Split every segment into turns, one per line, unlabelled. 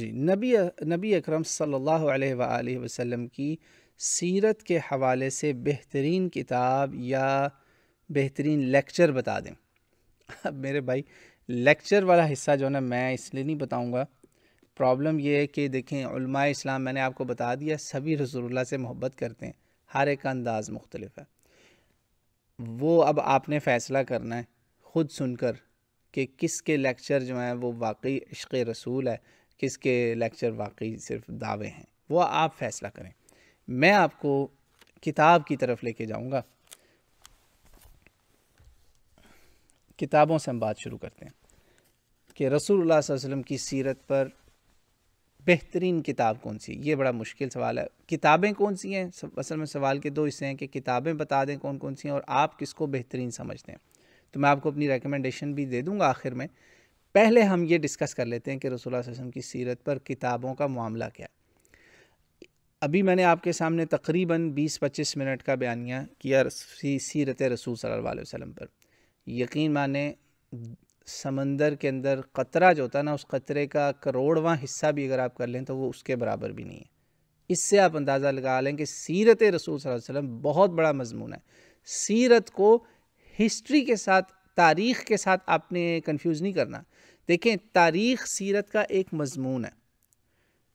जी नबी नबी अकरम सल्लल्लाहु अलैहि वसल्लम की सीरत के हवाले से बेहतरीन किताब या बेहतरीन लेक्चर बता दें अब मेरे भाई लेक्चर वाला हिस्सा जो है ना मैं इसलिए नहीं बताऊंगा प्रॉब्लम यह है कि देखें इस्लाम मैंने आपको बता दिया सभी रसूलुल्लाह से मोहब्बत करते हैं हर एक का अंदाज़ मुख्तलिफ है वो अब आपने फ़ैसला करना है ख़ुद सुनकर कि किसके लेक्चर जो हैं वो वाकई इश्क़ रसूल है किसके लेक्चर वाकई सिर्फ दावे हैं वो आप फैसला करें मैं आपको किताब की तरफ लेके जाऊंगा किताबों से हम बात शुरू करते हैं कि रसूल वसम की सीरत पर बेहतरीन किताब कौन सी ये बड़ा मुश्किल सवाल है किताबें कौन सी हैं असल में सवाल के दो हिस्से हैं कि किताबें बता दें कौन कौन सी हैं और आप किसको बेहतरीन समझते हैं तो मैं आपको अपनी रिकमेंडेशन भी दे दूंगा आखिर में पहले हम ये डिस्कस कर लेते हैं कि रसोल्ला वसम की सीरत पर किताबों का मामला क्या है अभी मैंने आपके सामने तकरीबन 20-25 मिनट का बयानिया किया सीरत रसूल सल्लल्लाहु अलैहि वसल्लम पर यकीन माने समंदर के अंदर कतरा जो होता है ना उस कतरे का करोड़वा हिस्सा भी अगर आप कर लें तो वो उसके बराबर भी नहीं है इससे आप अंदाज़ा लगा लें कि सीरत रसूल सल्लल्लाहु अलैहि वसल्लम बहुत बड़ा मजमून है सीरत को हिस्ट्री के साथ तारीख़ के साथ आपने कन्फ्यूज़ नहीं करना देखें तारीख़ सीरत का एक मजमून है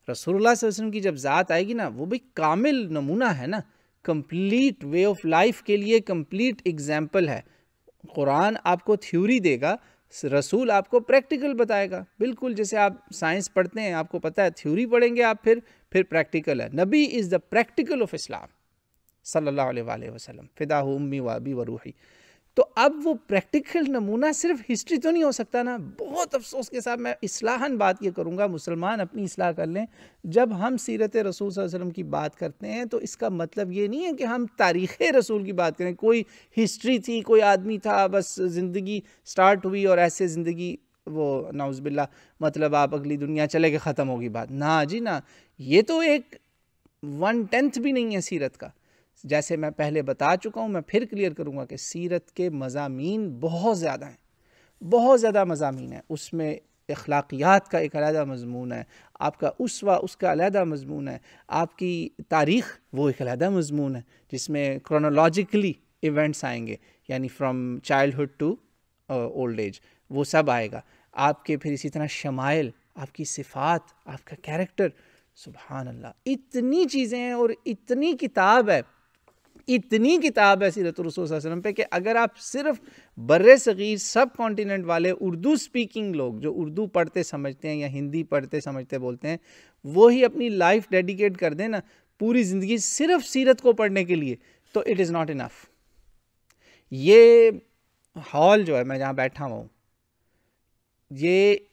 रसूलुल्लाह वसल्लम की जब ज़ात आएगी ना वो भी कामिल नमूना है ना कंप्लीट वे ऑफ लाइफ के लिए कंप्लीट एग्जाम्पल है कुरान आपको थ्योरी देगा रसूल आपको प्रैक्टिकल बताएगा बिल्कुल जैसे आप साइंस पढ़ते हैं आपको पता है थ्योरी पढ़ेंगे आप फिर फिर प्रैक्टिकल है नबी is the practical of Islam सल्लल्लाहु अलैहि वसल्लम फ़िदा उम्मी वाबी वरूही तो अब वो प्रैक्टिकल नमूना सिर्फ हिस्ट्री तो नहीं हो सकता ना बहुत अफसोस के साथ मैं इसलाहन बात ये करूँगा मुसलमान अपनी इसलाह कर लें जब हम सीरत रसूल वसम की बात करते हैं तो इसका मतलब ये नहीं है कि हम तारीख़ रसूल की बात करें कोई हिस्ट्री थी कोई आदमी था बस ज़िंदगी स्टार्ट हुई और ऐसे ज़िंदगी वो नाउज़बिल्ला मतलब आप अगली दुनिया चले के ख़त्म होगी बात ना जी ना ये तो एक वन टेंथ भी नहीं है सीरत का जैसे मैं पहले बता चुका हूँ मैं फिर क्लियर करूँगा कि सीरत के मजामी बहुत ज़्यादा हैं बहुत ज़्यादा मजामी हैं उसमें अखलाकियात का एक अलहदा मजमून है आपका उसवा उसका अलहदा मजमून है आपकी तारीख़ वो एक अलहदा मजमून है जिसमें क्रोनोलॉजिकली इवेंट्स आएंगे यानी from childhood to old age वो सब आएगा आपके फिर इसी तरह शमाइल आपकी सिफात आपका कैरेक्टर सुबहानल्ला इतनी चीज़ें हैं और इतनी किताब है इतनी किताब है सीरत रसूल पे कि अगर आप सिर्फ बर सग़ीर सब कॉन्टीनेंट वाले उर्दू स्पीकिंग लोग जो उर्दू पढ़ते समझते हैं या हिंदी पढ़ते समझते बोलते हैं वो ही अपनी लाइफ डेडिकेट कर दें ना पूरी ज़िंदगी सिर्फ सीरत को पढ़ने के लिए तो इट इज़ नॉट इनफ ये हॉल जो है मैं जहाँ बैठा हुआ हूँ ये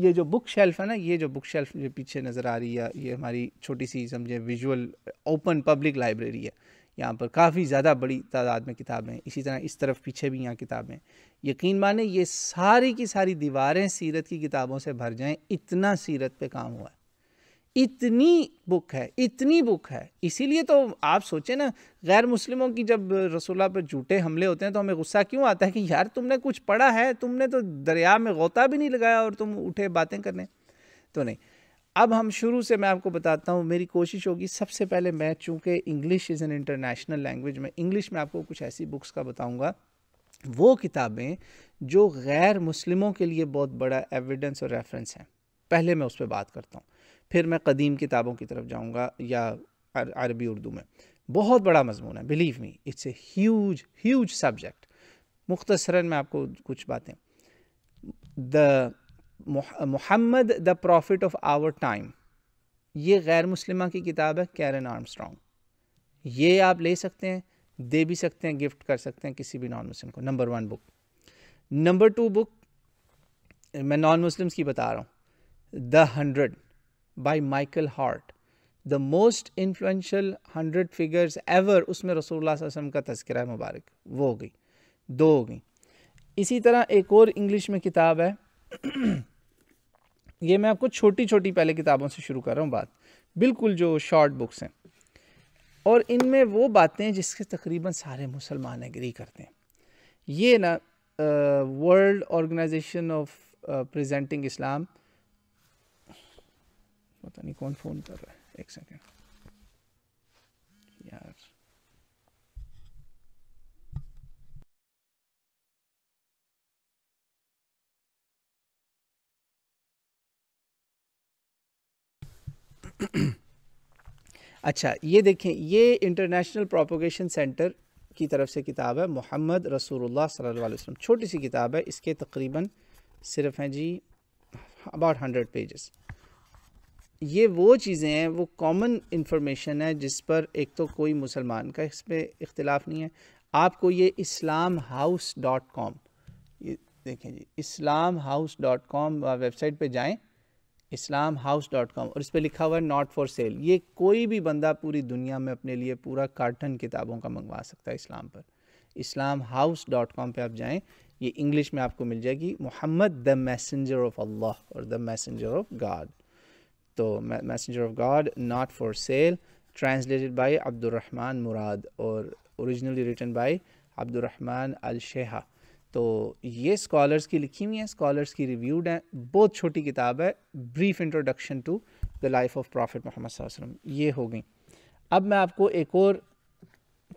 ये जो बुक शेल्फ है ना ये जो बुक शेल्फ जो पीछे नज़र आ रही है ये हमारी छोटी सी समझे विजुअल ओपन पब्लिक लाइब्रेरी है यहाँ पर काफ़ी ज़्यादा बड़ी तादाद में किताबें इसी तरह इस तरफ पीछे भी यहाँ किताबें यकीन माने ये सारी की सारी दीवारें सीरत की किताबों से भर जाएं इतना सीरत पे काम हुआ है इतनी बुक है इतनी बुक है इसीलिए तो आप सोचें ना गैर मुस्लिमों की जब रसोल्ला पर झूठे हमले होते हैं तो हमें गुस्सा क्यों आता है कि यार तुमने कुछ पढ़ा है तुमने तो दरिया में गोता भी नहीं लगाया और तुम उठे बातें करने तो नहीं अब हम शुरू से मैं आपको बताता हूँ मेरी कोशिश होगी सबसे पहले मैं चूँकि English is an international language में इंग्लिश में आपको कुछ ऐसी बुक्स का बताऊँगा वो किताबें जो गैर मुस्लिमों के लिए बहुत बड़ा एविडेंस और रेफरेंस हैं पहले मैं उस पर बात करता हूँ फिर मैं कदीम किताबों की तरफ जाऊँगा या अरबी उर्दू में बहुत बड़ा मजमून है believe me it's a huge huge subject मुख्तसरा मैं आपको कुछ बातें the Muhammad the prophet of our time ये गैर मुस्लिमा की किताब है कैरन आर्मस्ट्रॉन्ग ये आप ले सकते हैं दे भी सकते हैं गिफ्ट कर सकते हैं किसी भी नॉन मुस्लिम को number one book number two book मैं नॉन मुस्लिम्स की बता रहा हूँ the hundred by Michael Hart the most influential hundred figures ever उसमें रसूलुल्लाह वसम का तस्करा मुबारक वो हो गई दो हो गई इसी तरह एक और इंग्लिश में किताब है ये मैं आपको छोटी छोटी पहले किताबों से शुरू कर रहा हूँ बात बिल्कुल जो शॉर्ट बुक्स हैं और इनमें वो बातें जिसके तकरीबन सारे मुसलमान एग्री करते हैं ये ना world organisation of presenting Islam पता नहीं कौन फ़ोन कर रहा है एक सेकेंड यार अच्छा ये देखें ये इंटरनेशनल प्रोपोगेशन सेंटर की तरफ से किताब है मोहम्मद रसूलुल्लाह सल्लल्लाहु अलैहि वसल्लम छोटी सी किताब है इसके तकरीबन सिर्फ हैं जी अबाउट हंड्रेड पेजेस ये वो चीज़ें हैं वो कॉमन इन्फॉर्मेशन है जिस पर एक तो कोई मुसलमान का इस पर इख्तलाफ नहीं है आपको ये इस्लाम हाउस डॉट कॉम ये देखें जी Islam house dot com website पर जाएँ इस्लाम हाउस डॉट कॉम और इस पर लिखा हुआ है नॉट फॉर सेल ये कोई भी बंदा पूरी दुनिया में अपने लिए पूरा कार्टन किताबों का मंगवा सकता है इस्लाम पर इस्लाम हाउस डॉट कॉम पर आप जाएँ ये इंग्लिश में आपको मिल जाएगी Muhammad the messenger of Allah और द मैसेंजर ऑफ गॉड तो messenger of God not for sale translated by Abdulrahman Murad और originally written by Abdulrahman al Sheha तो ये स्कॉलर्स की लिखी हुई हैं स्कॉलर्स की रिव्यूड हैं बहुत छोटी किताब है brief introduction to the life of prophet Muhammad वसल्लम ये हो गई अब मैं आपको एक और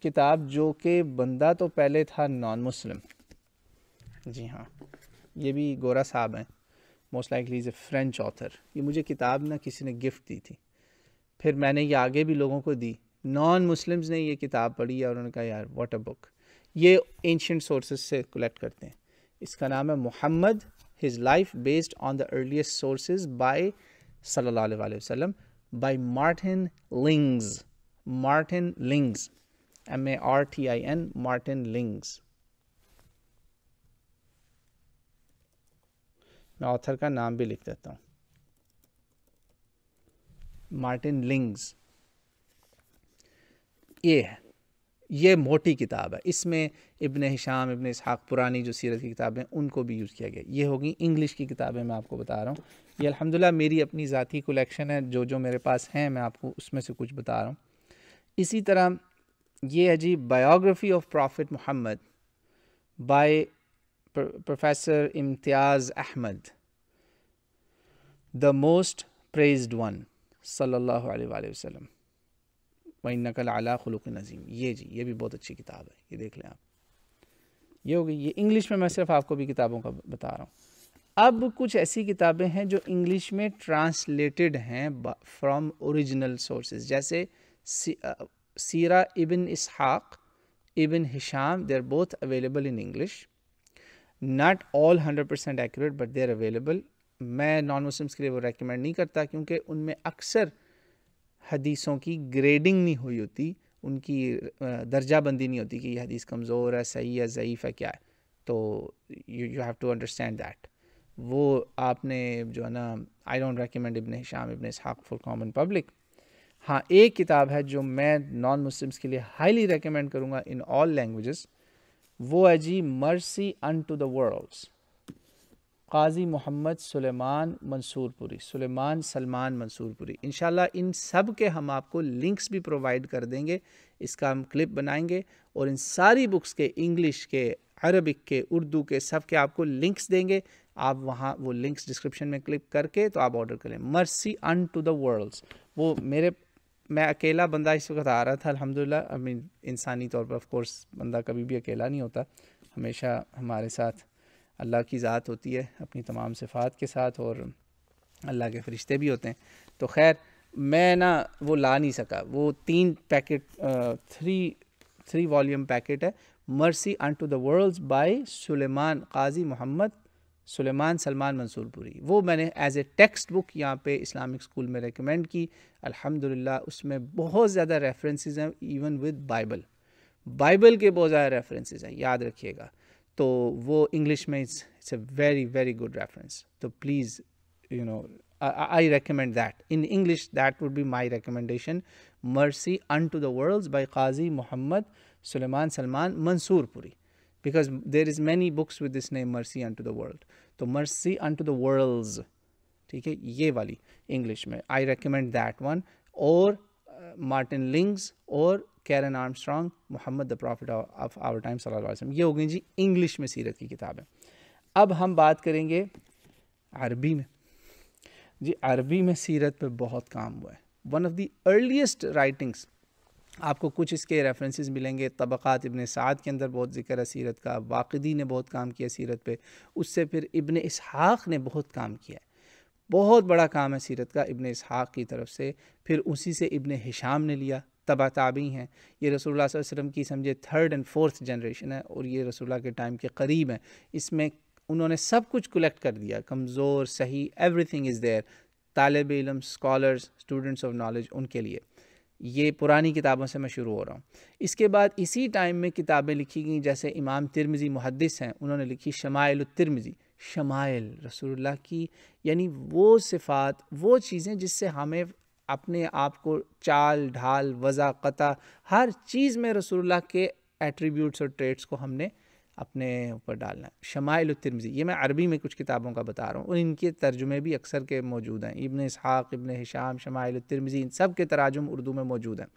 किताब जो कि बंदा तो पहले था नॉन मुस्लिम जी हाँ ये भी गोरा साहब हैं most likely is a French author ये मुझे किताब ना किसी ने गिफ्ट दी थी फिर मैंने ये आगे भी लोगों को दी नॉन मुस्लिम्स ने ये किताब पढ़ी और उन्होंने कहा यार व्हाट अ बुक ये एंशंट सोर्सेज से कलेक्ट करते हैं इसका नाम है Muhammad his life based on the earliest sources by सल्लल्लाहु अलैहि वसल्लम by Martin Lings Martin Lings M A R T I N Martin Lings मैं ऑथर का नाम भी लिख देता हूँ मार्टिन लिंग्स ये है ये मोटी किताब है इसमें इबन हिशाम इबन इसहाक पुरानी जो सीरत की किताबें उनको भी यूज़ किया गया ये होगी इंग्लिश की किताबें मैं आपको बता रहा हूँ ये अल्हम्दुलिल्लाह मेरी अपनी ज़ाती कलेक्शन है जो जो मेरे पास हैं मैं आपको उसमें से कुछ बता रहा हूँ इसी तरह ये है जी biography of prophet Muhammad by professor Imtiaz Ahmad the most praise one सल्ला वसलम वही नकल आला खलूक नज़ीम ये जी ये भी बहुत अच्छी किताब है ये देख लें आप ये हो गई ये इंग्लिश में मैं सिर्फ आपको भी किताबों का बता रहा हूँ अब कुछ ऐसी किताबें हैं जो इंग्लिश में ट्रांसलेटेड हैं फ्रॉम ओरिजिनल सोर्सेज जैसे सीरा Ibn Ishaq Ibn Hisham they are both available in English not all hundred percent accurate but they are available मैं नॉन मुस्लिम्स के लिए वो रेकमेंड नहीं करता क्योंकि उनमें अक्सर हदीसों की ग्रेडिंग नहीं हुई होती उनकी दर्जा बंदी नहीं होती कि यह हदीस कमज़ोर है सही है ज़यीफ़ है क्या है तो you you have to understand that वो आपने जो है ना I don't recommend Ibn Hisham Ibn Ishaq for common public हाँ एक किताब है जो मैं नॉन मुस्लिम्स के लिए हाईली रिकमेंड करूँगा इन ऑल लैंग्वेजेस वो है जी mercy on to the worlds Qazi Muhammad Sulaiman Mansurpuri Sulaiman Salman Mansurpuri इन इन सब के हम आपको लिंक्स भी प्रोवाइड कर देंगे इसका हम क्लिप बनाएंगे और इन सारी बुक्स के इंग्लिश के अरबिक के उर्दू के सब के आपको लिंक्स देंगे आप वहाँ वो लिंक्स डिस्क्रिप्शन में क्लिक करके तो आप ऑर्डर करें मर्सी अन टू द वर्ल्ड्स वो मेरे मैं अकेला बंदा इस वक्त आ रहा था अल्हम्दुलिल्लाह आई मीन इंसानी तौर पर ऑफ कोर्स बंदा कभी भी अकेला नहीं होता हमेशा हमारे साथ अल्लाह की ज़ात होती है अपनी तमाम सिफ़ात के साथ और अल्लाह के फ़रिश्ते भी होते हैं तो खैर मैं ना वो ला नहीं सका वो तीन packet three three volume packet है mercy on to the world by Sulaiman Qazi Muhammad Sulaiman Salman Mansurpuri वो मैंने एज़ ए टेक्स्ट बुक यहाँ पे इस्लामिक स्कूल में रेकमेंड की अल्हम्दुलिल्लाह उसमें बहुत ज़्यादा रेफरेंसेस हैं इवन विद बाइबल बाइबल के बहुत ज़्यादा रेफरेंसेस हैं याद रखिएगा तो वो इंग्लिश में it's it's very very very good reference तो please you I recommend that. In English, that would be my recommendation. Mercy Unto the Worlds by Qazi Muhammad Suleiman Salman Mansoor Puri. Because there is many books with this name, Mercy Unto the World. So Mercy Unto the Worlds. ठीक है ये वाली English में I recommend that one और Martin Lings और Karen Armstrong Muhammad the prophet of our time सल्लल्लाहु ये हो गई जी इंग्लिश में सीरत की किताबें अब हम बात करेंगे अरबी में जी अरबी में सीरत पे बहुत काम हुआ है one of the earliest writings आपको कुछ इसके रेफरेंसेस मिलेंगे तबक़ात इबन साद के अंदर बहुत जिक्र है सीरत का वाकदी ने बहुत काम किया सीरत पे उससे फिर इबन इसहाक़ ने बहुत काम किया है बहुत बड़ा काम है सीरत का इबन इसहाक़ की तरफ से फिर उसी से इबन हिशाम ने लिया तबा ताबी हैं ये रसोल्ला वसलम की समझे थर्ड एंड फोर्थ जनरेशन है और ये रसोल्ला के टाइम के करीब हैं इसमें उन्होंने सब कुछ कलेक्ट कर दिया कमज़ोर सही एवरीथिंग इज़ देयर तालब इलम स्कॉलर्स स्टूडेंट्स ऑफ नॉलेज उनके लिए ये पुरानी किताबों से मैं शुरू हो रहा हूँ इसके बाद इसी टाइम में किताबें लिखी गई जैसे इमाम तिरमज़ी मुहदस हैं उन्होंने लिखी शमायल तिरमिजी शमाइल रसूलुल्लाह की यानी वो सिफ़ात वो चीज़ें जिससे हमें अपने आप को चाल ढाल वज़ा कता हर चीज़ में रसूलुल्लाह के एट्रीब्यूट्स और ट्रेट्स को हमने अपने ऊपर डालना है शमाइल तिरमिज़ी ये मैं अरबी में कुछ किताबों का बता रहा हूँ और इनके तर्जुमे भी अक्सर के मौजूद हैं इबन इसहाक़ इबन हिशाम शमाइल तिरमिज़ी इन सब के तराजुम उर्दू में मौजूद हैं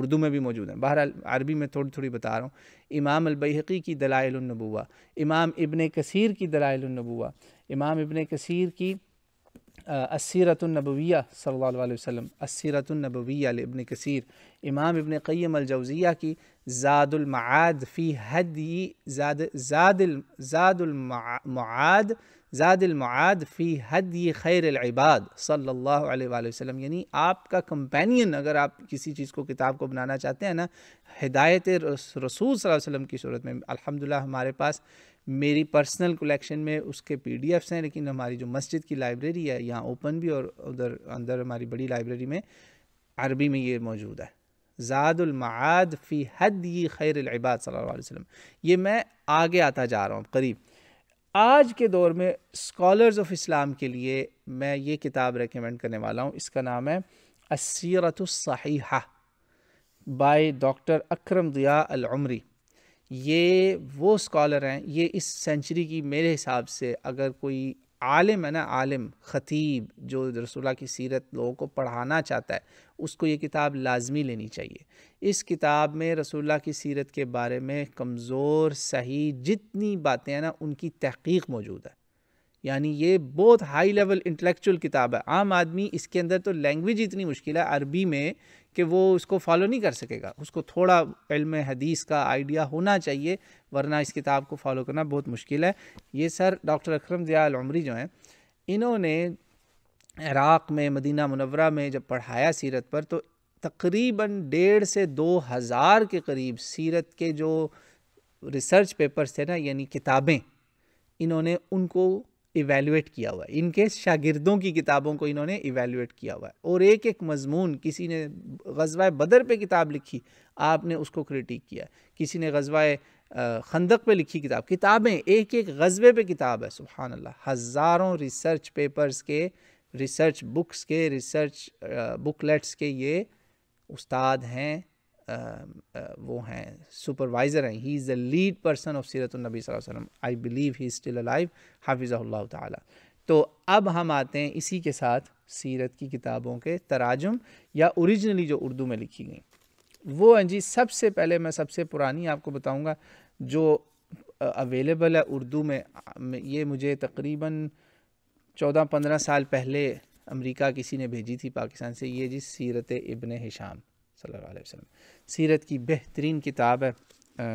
उर्दू में भी मौजूद हैं बहरहाल अरबी में थोड़ी थोड़ी बता रहा हूँ इमाम अलबैहकी की दलाइलनबुआ इमाम इबन कसीर की दलाइलनबुआ इमाम इबन कसीर की असरतनबविया सल्ला वसम असरतनबविया इबन कसर इमाम इबन क़ैम अलजौज़िया की ज़ादुलमाद फ़ी हद ज़ाद ज़ादुलमाद ज़ादिलमाद फ़ी खैर अलबाद सल्ला वसम यानी आपका कंपेनियन अगर आप किसी चीज़ को किताब को बनाना चाहते हैं ना हिदायत रसूल सल वसम की सूरत में अलहमदिल्ला हमारे पास मेरी पर्सनल कलेक्शन में उसके पीडीएफ्स हैं लेकिन हमारी जो मस्जिद की लाइब्रेरी है यहाँ ओपन भी और उधर अंदर हमारी बड़ी लाइब्रेरी में अरबी में ये मौजूद है ज़ादुलमाद फ़ी हद ये खैर इबाद सल्लल्लाहु ये मैं आगे आता जा रहा हूँ करीब आज के दौर में स्कॉलर्स ऑफ इस्लाम के लिए मैं ये किताब रेकमेंड करने वाला हूँ इसका नाम है असीरत बाय डॉक्टर अक्रम दिया अलमरी ये वो स्कॉलर हैं ये इस सेंचुरी की मेरे हिसाब से अगर कोई आलिम है ना आलिम ख़तीब जो रसोल्ला की सीरत लोगों को पढ़ाना चाहता है उसको ये किताब लाजमी लेनी चाहिए इस किताब में रसोल्ला की सीरत के बारे में कमज़ोर सही जितनी बातें हैं ना उनकी तहकीक मौजूद है यानी ये बहुत हाई लेवल इंटेलेक्चुअल किताब है आम आदमी इसके अंदर तो लैंग्वेज इतनी मुश्किल है अरबी में कि वो उसको फॉलो नहीं कर सकेगा उसको थोड़ा इल्म हदीस का आइडिया होना चाहिए वरना इस किताब को फॉलो करना बहुत मुश्किल है ये सर डॉक्टर अक्रम ज़िया उमरी जो हैं इन्होंने इराक़ में मदीना मुनवरा में जब पढ़ाया सीरत पर तो तकरीबन डेढ़ से दो हज़ार के करीब सीरत के जो रिसर्च पेपर्स थे ना यानी किताबें इन्होंने उनको इवेल्युएट किया हुआ है इनके शागिर्दों की किताबों को इन्होंने इवेल्युएट किया हुआ है और एक एक मजमून किसी ने गजवाए बदर पे किताब लिखी आपने उसको क्रिटिक किया किसी ने गजवाए खंदक पे लिखी किताब किताबें एक एक गजबे पे किताब है सुबहान अल्लाह हज़ारों रिसर्च पेपर्स के रिसर्च बुक्स के रिसर्च बुकलेट्स के ये उस्ताद हैं Um, uh, वो हैं सुपरवाइज़र हैं he is the lead person of सीरत नबी वसल्लम I believe he still alive हाफिज़ल्ला ताला तो अब हम आते हैं इसी के साथ सीरत की किताबों के तराजम या ओरिजिनली जो उर्दू में लिखी गई वो हैं जी सबसे पहले मैं सबसे पुरानी आपको बताऊँगा जो अवेलेबल uh, है उर्दू में ये मुझे तकरीबन चौदह पंद्रह साल पहले अमेरिका किसी ने भेजी थी पाकिस्तान से ये जी सीरत इबन हिशाम सल्लल्लाहु अलैहि वसल्लम सीरत की बेहतरीन किताब है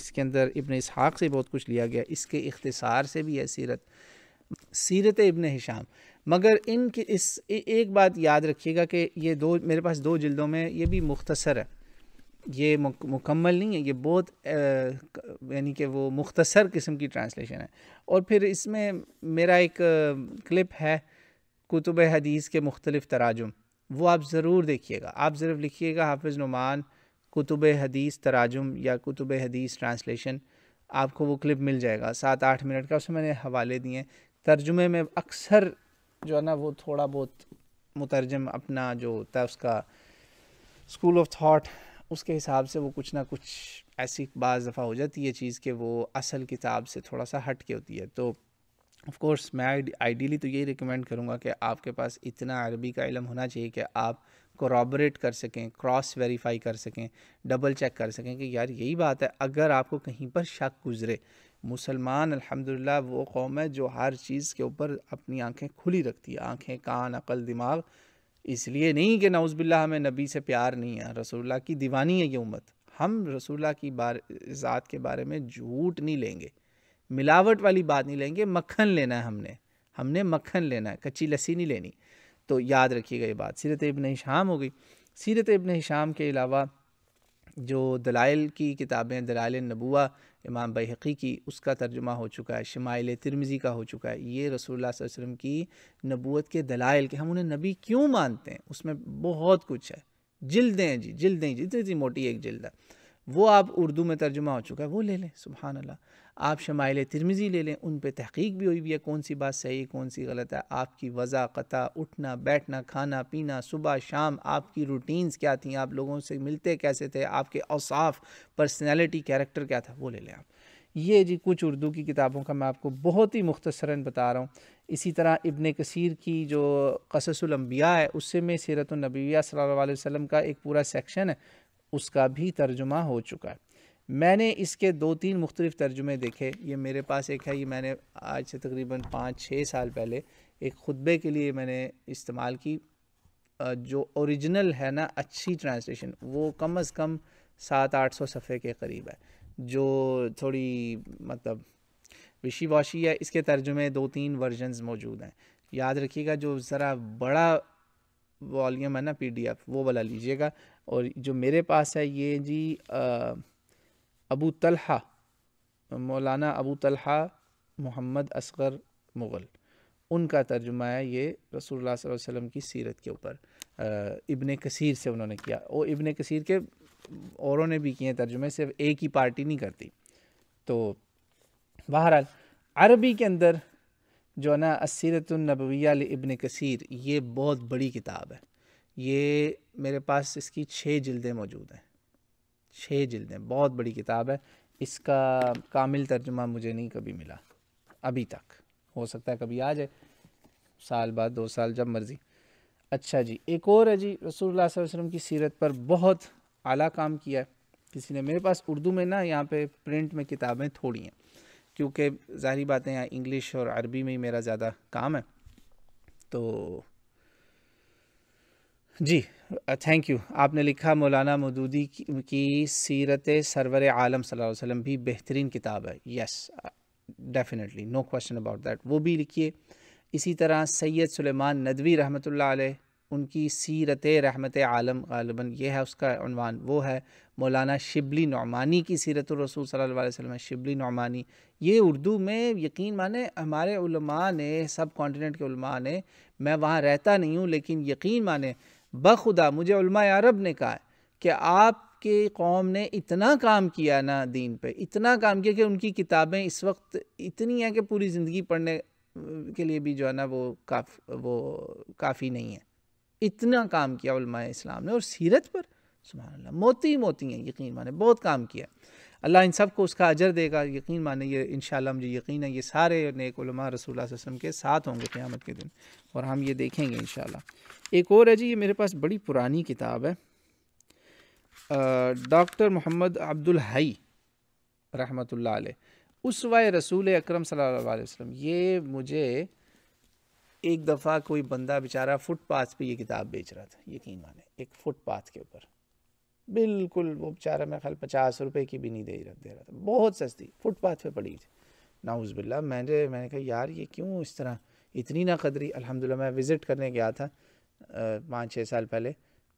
इसके अंदर इबन इसहाक़ से बहुत कुछ लिया गया इसके इख्तसार से भी है सीरत सीरत इबन हिशाम मगर इनकी इस एक बात याद रखिएगा कि ये दो मेरे पास दो जल्दों में ये भी मुख्तसर है ये मुकम्मल नहीं है ये बहुत यानी कि वो मुख्तसर किस्म की ट्रांसलेशन है और फिर इसमें मेरा एक क्लिप है कुतुब हदीस के मुख्तलिफ़ तराजुम वो आप ज़रूर देखिएगा आप ज़रूर लिखिएगा हाफिज़ नुमान कुतुब हदीस तराजुम या कुतुब हदीस ट्रांसलेशन आपको वो क्लिप मिल जाएगा सात आठ मिनट का उसमें मैंने हवाले दिए तर्जुमे में अक्सर जो है ना वो थोड़ा बहुत मुतरजम अपना जो होता है उसका स्कूल ऑफ थाट उसके हिसाब से वो कुछ ना कुछ ऐसी बाज़ दफ़ा हो जाती है चीज़ कि वो असल किताब से थोड़ा सा हट के होती है तो ऑफ कोर्स मैं आइडियली तो यही रिकमेंड करूँगा कि आपके पास इतना अरबी का इलम होना चाहिए कि आप कोराबरेट कर सकें क्रॉस वेरीफाई कर सकें डबल चेक कर सकें कि यार यही बात है अगर आपको कहीं पर शक गुज़रे मुसलमान अल्हम्दुलिल्लाह वो कौम है जो हर चीज़ के ऊपर अपनी आंखें खुली रखती है आंखें कान अकल दिमाग इसलिए नहीं कि नाउज़बिल्ला हमें नबी से प्यार नहीं है रसोल्ला की दीवानी है ये उम्मत हम रसोल्ला की बार ज़ात के बारे में झूठ नहीं लेंगे मिलावट वाली बात नहीं लेंगे मक्खन लेना है हमने हमने मक्खन लेना है कच्ची लस्सी नहीं लेनी तो याद रखिएगा ये बात सीरत इबन हिशाम हो गई सीरत इबन हिशाम के अलावा जो दलाइल की किताबें दलाइल नबूा इमाम बहकी की उसका तर्जुमा हो चुका है शमाइल तिरमिज़ी का हो चुका है ये रसोल्ला वसलम की नबूत के दलाइल के हम उन्हें नबी क्यों मानते हैं उसमें बहुत कुछ है जिल्दें जी जिल्दें जी इतनी इतनी मोटी एक जिल्द है वो आप उर्दू में तर्जुमा हो चुका है वो ले लें सुबहान अल्लाह आप शमाइल तिरमिज़ी ले लें उन पर तहकीक भी हुई भी है कौन सी बात सही कौन सी गलत है आपकी वज़ा कता उठना बैठना खाना पीना सुबह शाम आपकी रूटीन्स क्या थी आप लोगों से मिलते कैसे थे आपके औसाफ पर्सनैलिटी कैरेक्टर क्या था वो ले लें आप ये जी कुछ उर्दू की किताबों का मैं आपको बहुत ही मुख्तसरा बता रहा हूँ इसी तरह इबन कसीर की जो कससलम्बिया है उससे में सीरत नबीया सल्लल्लाहु का एक पूरा सेक्शन है उसका भी तर्जुमा हो चुका है मैंने इसके दो तीन मुख्तलिफ़ तर्जुमे देखे ये मेरे पास एक है ये मैंने आज से तकरीबन पाँच छः साल पहले एक खुतबे के लिए मैंने इस्तेमाल की जो ओरिजिनल है ना अच्छी ट्रांसलेशन वो कम अज़ कम सात आठ सौ सफ़े के करीब है जो थोड़ी मतलब विशी वाशी है इसके तर्जुमे दो तीन वर्जनस मौजूद हैं याद रखिएगा जो ज़रा बड़ा वॉल्यूम है ना पीडीएफ वो वाला लीजिएगा और जो मेरे पास है ये जी अबू तलहा मौलाना अबू तलहा मोहम्मद असगर मुग़ल उनका तर्जुमा है ये रसूल सल्लल्लाहु की सीरत के ऊपर इब्ने कसीर से उन्होंने किया वो इब्ने कसीर के औरों ने भी किए तर्जुमे सिर्फ एक ही पार्टी नहीं करती तो बहरहाल अरबी के अंदर जो है ना असरतनबविया इबन कसीर ये बहुत बड़ी किताब है ये मेरे पास इसकी छः जल्दें मौजूद हैं छः जल्दें बहुत बड़ी किताब है इसका कामिल तर्जुमा मुझे नहीं कभी मिला अभी तक हो सकता है कभी आ जाए साल बाद दो साल जब मर्ज़ी अच्छा जी एक और है जी रसूल वसम की सीरत पर बहुत आला काम किया है किसी ने मेरे पास उर्दू में ना यहाँ पे प्रिंट में किताबें थोड़ी हैं क्योंकि ज़ाहरी बातें यहाँ इंग्लिश और अरबी में ही मेरा ज़्यादा काम है तो जी थैंक यू आपने लिखा मौलाना मदूदी की, सीरत सरवर आलम सल्लल्लाहु अलैहि वसल्लम भी बेहतरीन किताब है yes definitely no question about that वो भी लिखिए इसी तरह सैयद सुलेमान नदवी रहमत उनकी सीरत रहमत आलम गालबा ये है उसका अनवान वो है मौलाना शिबली नौमानी की सीरत रसूल सल्लल्लाहु अलैहि वसल्लम शिबली नौमानी ये उर्दू में यकीन माने हमारे उलमा ने सब कॉन्टीनेंट के उलमा ने मैं वहाँ रहता नहीं हूँ लेकिन यकीन माने बखुदा मुझे अरब ने कहा कि आपके कौम ने इतना काम किया ना दीन पे इतना काम किया कि उनकी किताबें इस वक्त इतनी हैं कि पूरी ज़िंदगी पढ़ने के लिए भी जो है ना वो काफ़ वो काफ़ी नहीं है इतना काम किया इस्लाम ने और सीरत पर सुबह मोती मोती हैं यकीन माने बहुत काम किया अल्लाह इन सब को उसका अजर देगा यकीन माने ये इन मुझे यकीन है ये सारे नेक रसूल वसम के साथ होंगे क़्यामत के दिन और हम ये देखेंगे इन एक और है जी ये मेरे पास बड़ी पुरानी किताब है डॉक्टर मोहम्मद अब्दुल हई रहमतुल्लाह उस वाय रसूल अक्रम सल वसम ये मुझे एक दफ़ा कोई बंदा बेचारा फुटपाथ पे ये किताब बेच रहा था यकीन माने एक फुटपाथ के ऊपर बिल्कुल वो बेचारा मैं ख्याल पचास रुपए की भी नहीं दे रहा दे रहा था बहुत सस्ती फुटपाथ पे पड़ी थी नाउज़बिल्ला मैंने मैंने कहा यार ये क्यों इस तरह इतनी ना कदरी अलहमदिल्ला मैं विज़िट करने गया था पाँच छः साल पहले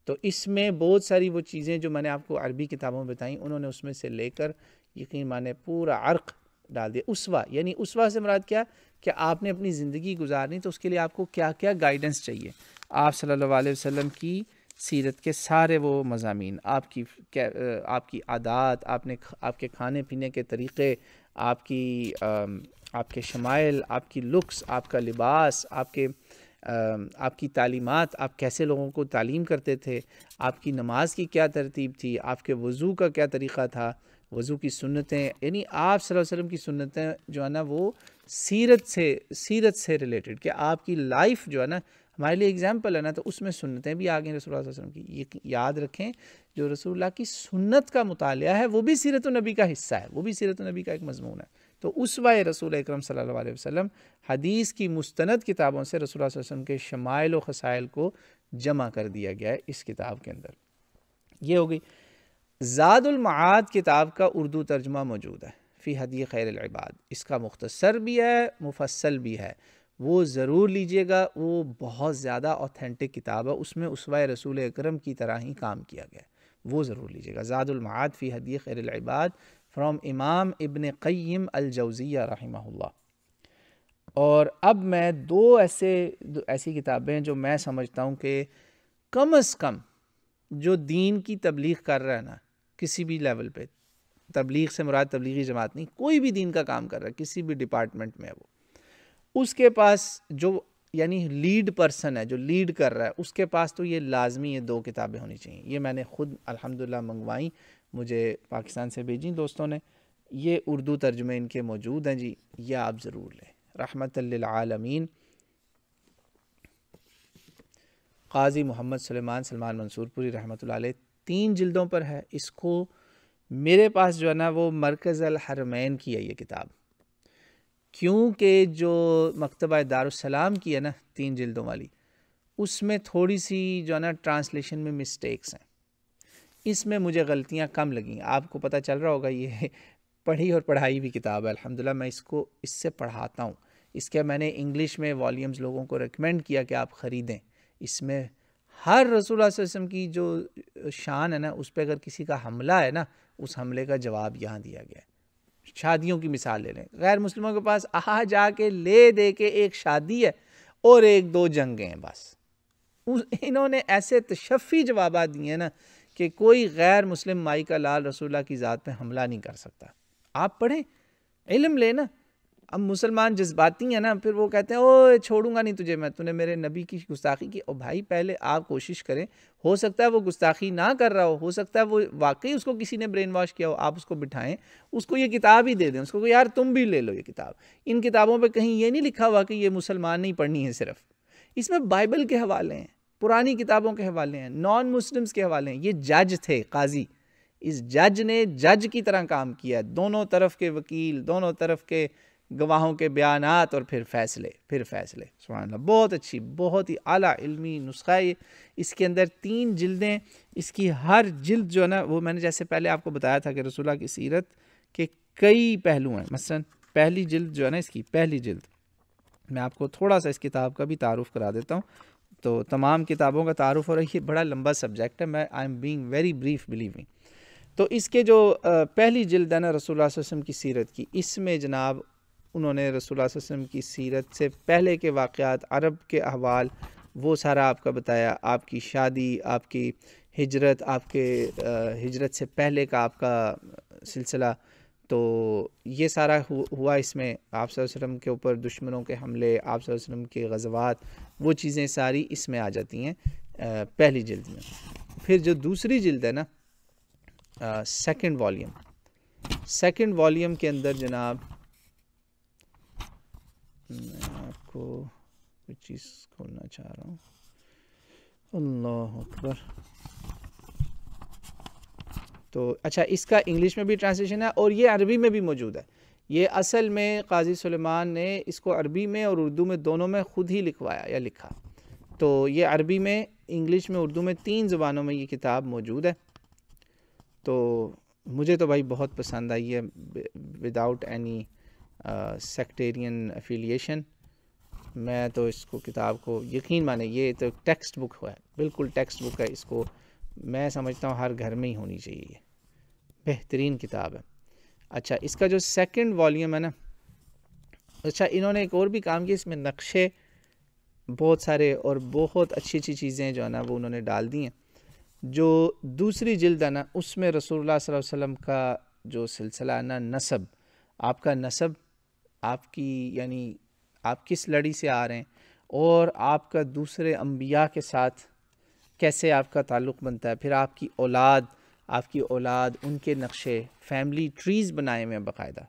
तो इसमें बहुत सारी वो चीज़ें जो मैंने आपको अरबी किताबों में बताई उन्होंने उसमें से लेकर यकीन माने पूरा अर्क डाल दिया उसवा यानी उसवा से मराद क्या कि आपने अपनी ज़िंदगी गुजारनी तो उसके लिए आपको क्या क्या गाइडेंस चाहिए आप सल्लल्लाहु अलैहि वसल्लम की सीरत के सारे वो मजामी आपकी क्या आपकी आदात आपने आपके खाने पीने के तरीक़े आपकी आपके शमाइल आपकी लुक्स आपका लिबास आपके आपकी तालीमत आप कैसे लोगों को तालीम करते थे आपकी नमाज की क्या तरतीब थी आपके वज़ू का क्या तरीक़ा था वज़ू की सुनतें यानी आप वसल्लम की सुनतें जो है ना वो सीरत से सीरत से रिलेटेड कि आपकी लाइफ जो है ना हमारे लिए एग्जाम्पल है ना तो उसमें सुन्नतें भी आ गई रसूल वसल्लम की ये याद रखें जो रसूलुल्लाह की सुन्नत का मुताल है वो भी सीरत नबी का हिस्सा है वो भी सीरत नबी का एक मजमून है तो उस वाय रसूल अक्रम सल्लल्लाहु अलैहि वसल्लम हदीस की मुस्तनद किताबों से रसूल वसल्लम के शमाइल व खसाइल को जमा कर दिया गया है इस किताब के अंदर ये हो गई ज़ादुलमाद किताब का उर्दू तर्जमा मौजूद है फ़ी हदी खैर इबाद इसका मुख्तसर भी है मुफसल भी है वो ज़रूर लीजिएगा वो बहुत ज़्यादा ऑथेंटिक किताब है उसमें उसवा रसूल अक्रम की तरह ही काम किया गया वो ज़रूर लीजिएगा ज़ादुलमाद फ़ी हदी खैर इबाद फ्राम इमाम इबन क़ैम अलजौज़िया रही और अब मैं दो ऐसे दो ऐसी किताबें जो मैं समझता हूँ कि कम अज़ कम जो दीन की तबलीग कर रहा है ना किसी भी लेवल पे तबलीग से मुराद तबलीगी जमात नहीं कोई भी दीन का काम कर रहा है किसी भी डिपार्टमेंट में है वो उसके पास जो यानी लीड पर्सन है जो लीड कर रहा है उसके पास तो ये लाजमी ये दो किताबें होनी चाहिए ये मैंने ख़ुद अल्हम्दुलिल्लाह मंगवाई मुझे पाकिस्तान से भेजी दोस्तों ने ये उर्दू तर्जुमे इनके मौजूद हैं जी ये आप ज़रूर लें रहमत आलमीन काजी मोहम्मद सलेमान सलमान मंसूरपुरी रहमत तीन जिल्दों पर है इसको मेरे पास जो है ना वो मरकज़ हरमैन की है ये किताब क्योंकि जो मकतबा दारुसलाम की है ना तीन जिल्दों वाली उसमें थोड़ी सी जो है ना ट्रांसलेशन में मिस्टेक्स हैं इसमें मुझे गलतियाँ कम लगीं आपको पता चल रहा होगा ये पढ़ी और पढ़ाई भी किताब है अलहमदिल्ला मैं इसको इससे पढ़ाता हूँ इसके मैंने इंग्लिश में वॉल्यूम्स लोगों को रिकमेंड किया कि आप ख़रीदें इसमें हर रसूल वसम की जो शान है ना उस पर अगर किसी का हमला है ना उस हमले का जवाब यहाँ दिया गया है शादियों की मिसाल ले लें गैर मुस्लिमों के पास आ जा के ले दे के एक शादी है और एक दो जंगें हैं बस उस इन्होंने ऐसे तशफ़ी जवाब दिए हैं ना कि कोई गैर मुस्लिम माई का लाल रसूल्ला की ज़ात पर हमला नहीं कर सकता आप पढ़ें इलम लेना अब मुसलमान जज्बाती हैं ना फिर वो कहते हैं ओ छोड़ूंगा नहीं तुझे मैं तूने मेरे नबी की गुस्ताखी की और भाई पहले आप कोशिश करें हो सकता है वो गुस्ताखी ना कर रहा हो हो सकता है वो वाकई उसको किसी ने ब्रेन वॉश किया हो आप उसको बिठाएं उसको ये किताब ही दे दें उसको यार तुम भी ले लो ये किताब इन किताबों पर कहीं ये नहीं लिखा हुआ कि ये मुसलमान नहीं पढ़नी है सिर्फ इसमें बाइबल के हवाले हैं पुरानी किताबों के हवाले हैं नॉन मुस्लिम्स के हवाले हैं ये जज थे काजी इस जज ने जज की तरह काम किया दोनों तरफ के वकील दोनों तरफ के गवाहों के बयान और फिर फैसले फिर फैसले सुबह बहुत अच्छी बहुत ही आला इल्मी नुस्खा ये इसके अंदर तीन जिल्दें इसकी हर जिल्द जो है ना वो मैंने जैसे पहले आपको बताया था कि रसुल्ला की सीरत के कई पहलू हैं मसलन पहली जिल्द जो है ना इसकी पहली जिल्द मैं आपको थोड़ा सा इस किताब का भी तारुफ़ करा देता हूँ तो तमाम किताबों का तारुफ और ये बड़ा लंबा सब्जेक्ट है मैं I am being very brief believing तो इसके जो पहली जिल्द है ना रसोल्लासम वसम की सीरत की इसमें जनाब उन्होंने रसूल वसम की सीरत से पहले के वाक़ात अरब के अहवाल वो सारा आपका बताया आपकी शादी आपकी हिजरत आपके हिजरत से पहले का आपका सिलसिला तो ये सारा हुआ इसमें आप वसम के ऊपर दुश्मनों के हमले आप वसम के गजवात वो चीज़ें सारी इसमें आ जाती हैं पहली जल्द में फिर जो दूसरी जल्द है ना सेकंड वॉल्यूम सेकंड वॉल्यूम के अंदर जनाब मैं आपको कोई चीज़ खोलना चाह रहा हूँ अल्लाह अकबर तो अच्छा इसका इंग्लिश में भी ट्रांसलेशन है और ये अरबी में भी मौजूद है ये असल में काजी सलेमान ने इसको अरबी में और उर्दू में दोनों में ख़ुद ही लिखवाया या लिखा तो ये अरबी में इंग्लिश में उर्दू में तीन ज़बानों में ये किताब मौजूद है तो मुझे तो भाई बहुत पसंद आई है विदाउट एनी सेक्टेरियन अफिलिएशन मैं तो इसको किताब को यकीन माने ये तो टेक्स्ट बुक है बिल्कुल टेक्स्ट बुक है इसको मैं समझता हूँ हर घर में ही होनी चाहिए ये बेहतरीन किताब है अच्छा इसका जो सेकंड वॉल्यूम है ना अच्छा इन्होंने एक और भी काम किया इसमें नक्शे बहुत सारे और बहुत अच्छी अच्छी चीज़ें जो है ना वो उन्होंने डाल दी हैं जो दूसरी जिल्द है ना उसमें रसोल्ला वसम का जो सिलसिला है ना नसब आपका नसब आपकी यानी आप किस लड़ी से आ रहे हैं और आपका दूसरे अम्बिया के साथ कैसे आपका ताल्लुक़ बनता है फिर आपकी औलाद आपकी औलाद उनके नक्शे फैमिली ट्रीज़ बनाए हुए हैं बाकायदा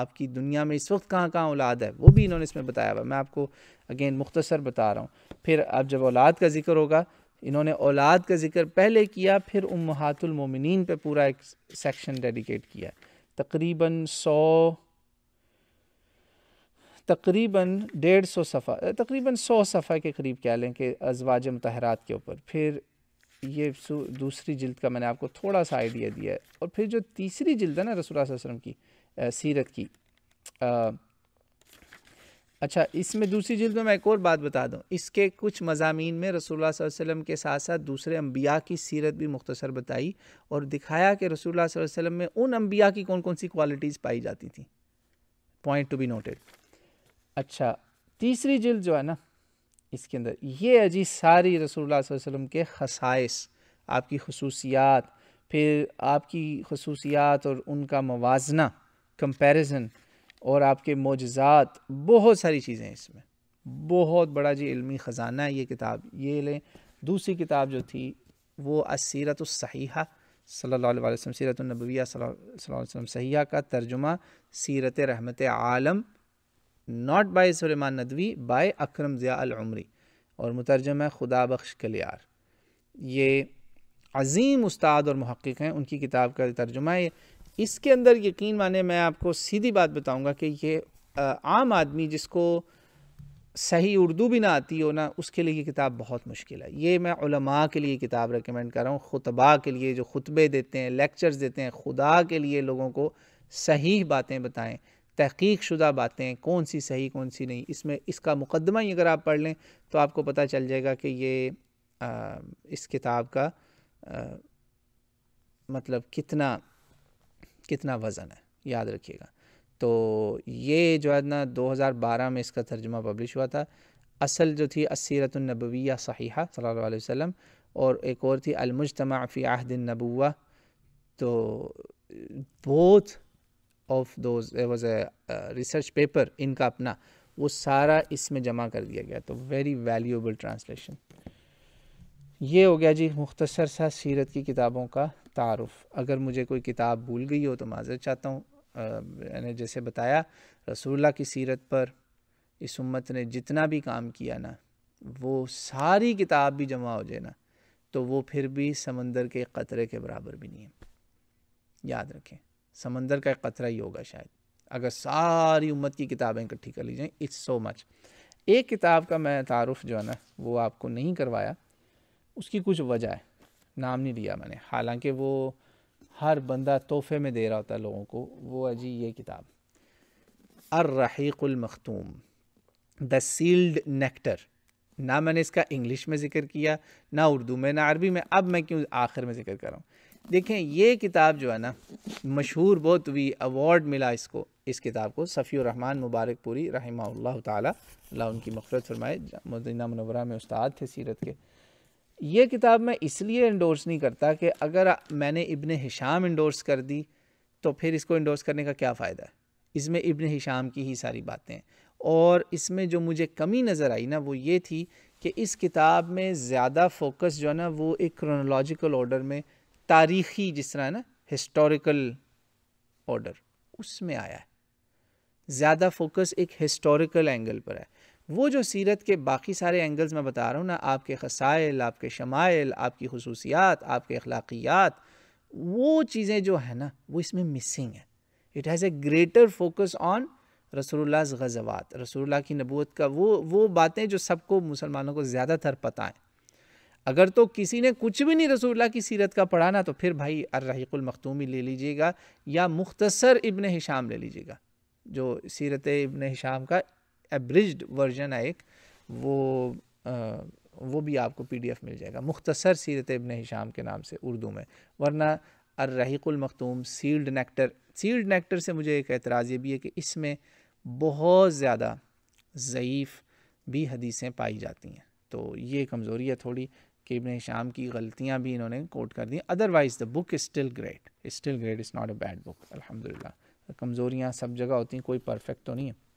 आपकी दुनिया में इस वक्त कहाँ कहाँ औलाद है वो भी इन्होंने इसमें बताया हुआ मैं आपको अगेन मुख्तसर बता रहा हूँ फिर अब जब औलाद का जिक्र होगा इन्होंने औलाद का जिक्र पहले किया फिर उमहातुलमोमिन पे पूरा एक सेक्शन डेडिकेट किया तकरीबन सौ तकरीबन डेढ़ सौ सफ़ा तकरीबन सौ सफ़ा के करीब कह लें कि अजवाज मतहरात के ऊपर फिर ये दूसरी जिल्द का मैंने आपको थोड़ा सा आइडिया दिया है और फिर जो तीसरी जिल्द है ना रसूल वसलम की आ, सीरत की आ, अच्छा इसमें दूसरी जिल्द में मैं एक और बात बता दूँ इसके कुछ मजामी में रसूल वसलम के साथ साथ दूसरे अम्बिया की सीरत भी मुख्तसर बताई और दिखाया कि रसूल वसलम में उन अम्बिया की कौन कौन सी क्वालिटीज़ पाई जाती थी पॉइंट टू बी नोटेड अच्छा तीसरी जिल्द जो है ना इसके अंदर ये है जी सारी रसोल्ला वसलम के खसाइस आपकी खसूसियात फिर आपकी खसूसियात और उनका मवाजना कंपेरिज़न और आपके मोजात बहुत सारी चीज़ें हैं इसमें बहुत बड़ा जी इलमी ख़जाना है ये किताब ये लें दूसरी किताब जो थी वो असीरत सहीहा सल्लल्लाहु अलैहि वसल्लम सीरत नबविया वसल्लम सहीहा का तर्जुमा सीरत रहमत आलम not by Sulaiman Nadvi by Akram Zia Umari और मुतरजम है खुदा बख्श कलियार ये अजीम उस्ताद और महक़ हैं उनकी किताब का तर्जुमा है इसके अंदर यकीन माने मैं आपको सीधी बात बताऊँगा कि ये आम आदमी जिसको सही उर्दू भी ना आती हो ना उसके लिए ये किताब बहुत मुश्किल है ये मैं उलमा के लिए किताब रिकमेंड कर रहा हूँ खुतबा के लिए जो खुतबे देते हैं लेक्चर्स देते हैं खुदा के लिए लोगों को सही बातें बताएं तहकीक शुदा बातें कौन सी सही कौन सी नहीं इसमें इसका मुकदमा ही अगर आप पढ़ लें तो आपको पता चल जाएगा कि ये आ, इस किताब का आ, मतलब कितना कितना वज़न है याद रखिएगा तो ये जो है ना 2012 में इसका तर्जुमा पब्लिश हुआ था असल जो थी असरतनबविया सहीहा सल्लल्लाहु अलैहि वसल्लम और एक और थी अलमुजतमा फ़ी आहदिन नबूा तो बहुत of those was a research paper इनका अपना वो सारा इसमें जमा कर दिया गया तो वेरी वैल्यूएबल ट्रांसलेशन ये हो गया जी मुख्तसर सा सीरत की किताबों का तारफ़ अगर मुझे कोई किताब भूल गई हो तो माजर चाहता हूँ मैंने जैसे बताया रसूल्ला की सीरत पर इस उम्मत ने जितना भी काम किया ना वो सारी किताब भी जमा हो जाए ना तो वो फिर भी समंदर के क़तरे के बराबर भी नहीं है याद रखें समंदर का एक कतरा ही होगा शायद अगर सारी उम्मत की किताबें इकट्ठी कर ली जाएँ इट्स सो मच एक किताब का मैं तारफ़ जो है ना वो आपको नहीं करवाया उसकी कुछ वजह है नाम नहीं लिया मैंने हालांकि वो हर बंदा तोहफे में दे रहा होता है लोगों को वो है जी ये किताब अर्रहीक़ुलमखतूम द सील्ड नेक्टर ना मैंने इसका इंग्लिश में ज़िक्र किया ना उर्दू में ना अरबी में अब मैं क्यों आखिर में ज़िक्र कर रहा हूँ देखें ये किताब जो है ना मशहूर बहुत हुई अवार्ड मिला इसको इस किताब को सफ़ी रहमान मुबारकपुरी रहमा ताला उनकी मफरत फरमाए मदीना मनवरा में उस्ताद थे सीरत के ये किताब मैं इसलिए इंडोर्स नहीं करता कि अगर मैंने इबन हिशाम इंडोर्स कर दी तो फिर इसको इंडोर्स करने का क्या फ़ायदा है इसमें इबन हिशाम की ही सारी बातें हैं और इसमें जो मुझे कमी नज़र आई ना वो ये थी कि इस किताब में ज़्यादा फोकस जो है ना वो एक क्रोनोलॉजिकल ऑर्डर में तारीखी जिस तरह है ना हिस्टोरिकल ऑर्डर उसमें आया है ज़्यादा फोकस एक हिस्टोरिकल एंगल पर है वो जो सीरत के बाकी सारे एंगल्स मैं बता रहा हूँ ना आपके खसाइल आपके शमाइल आपकी खसूसियात आपके अखलाकियात वो चीज़ें जो है ना वो इसमें मिसिंग है it has a greater focus on रसोल्ला गजवात रसोल्ला की नबूत का वो वो बातें जो सबको मुसलमानों को ज़्यादातर पता हैं अगर तो किसी ने कुछ भी नहीं रसूल्ला की सीरत का पढ़ा ना तो फिर भाई अर्रहीकुलमखतूमी ले लीजिएगा या मुख्तसर इबन हिशाम ले लीजिएगा जो सीरत इबन हिशाम का एब्रिज वर्जन है एक वो आ, वो भी आपको पीडीएफ मिल जाएगा मुख्तसर सीरत इबन हिशाम के नाम से उर्दू में वरना अर्रहीकुलमखतूम सील्ड नेक्टर सील्ड नेक्टर से मुझे एक एतराज़ ये भी है कि इसमें बहुत ज़्यादा ज़यीफ़ भी हदीसें पाई जाती हैं तो ये कमज़ोरी है थोड़ी कि इबन शाम की गलतियाँ भी इन्होंने कोट कर दी otherwise the book is still great still great is not a bad book अलहमदिल्ला कमज़ोरियाँ सब जगह होती हैं कोई परफेक्ट तो नहीं है